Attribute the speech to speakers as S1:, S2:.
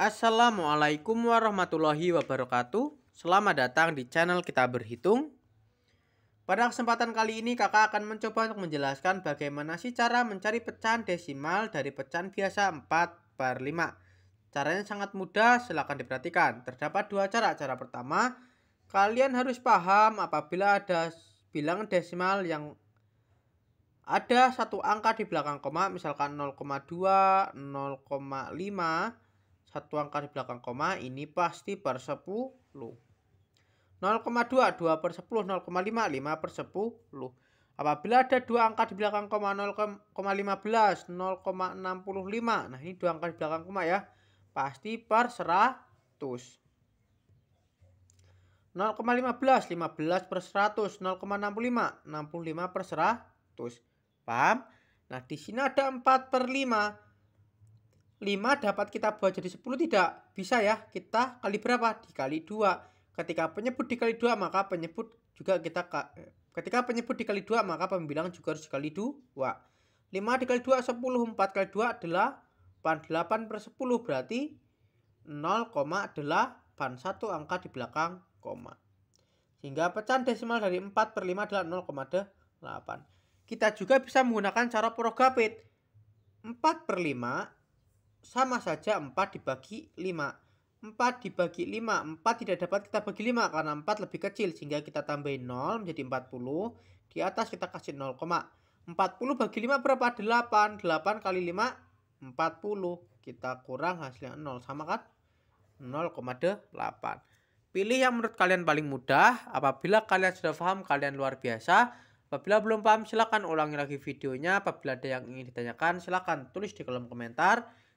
S1: Assalamualaikum warahmatullahi wabarakatuh. Selamat datang di channel Kita Berhitung. Pada kesempatan kali ini kakak akan mencoba untuk menjelaskan bagaimana sih cara mencari pecahan desimal dari pecahan biasa 4 per 5. Caranya sangat mudah, silahkan diperhatikan. Terdapat dua cara. Cara pertama, kalian harus paham apabila ada bilangan desimal yang ada satu angka di belakang koma, misalkan 0,2, 0,5, satu angka di belakang koma ini pasti per 10. 0,2 2 per 10 0,5 5 per 10 Apabila ada dua angka di belakang koma 0,15, 0,65. Nah, ini dua angka di belakang koma ya. Pasti per 100. 0,15, 15 per 100, 0,65, 65 per 100. Paham? Nah, di sini ada 4 per 5. 5 dapat kita buat jadi 10 tidak bisa ya kita kali berapa dikali 2 ketika penyebut dikali 2 maka penyebut juga kita ketika penyebut dikali 2 maka pembilang juga harus dikali 2 5 dikali 2 10 4 kali 2 adalah 8 per 10 berarti 0,81 angka di belakang koma sehingga pecahan desimal dari 4 per 5 adalah 0,8 kita juga bisa menggunakan cara progapit 4 per 5 sama saja 4 dibagi 5. 4 dibagi 5, 4 tidak dapat kita bagi 5 karena 4 lebih kecil sehingga kita tambahin 0 menjadi 40. Di atas kita kasih 0, 40 bagi 5 berapa? 8. 8 kali 5 40. Kita kurang hasilnya 0 sama kan? 0,8. Pilih yang menurut kalian paling mudah. Apabila kalian sudah paham, kalian luar biasa. Apabila belum paham, silahkan ulangi lagi videonya. Apabila ada yang ingin ditanyakan, silahkan tulis di kolom komentar.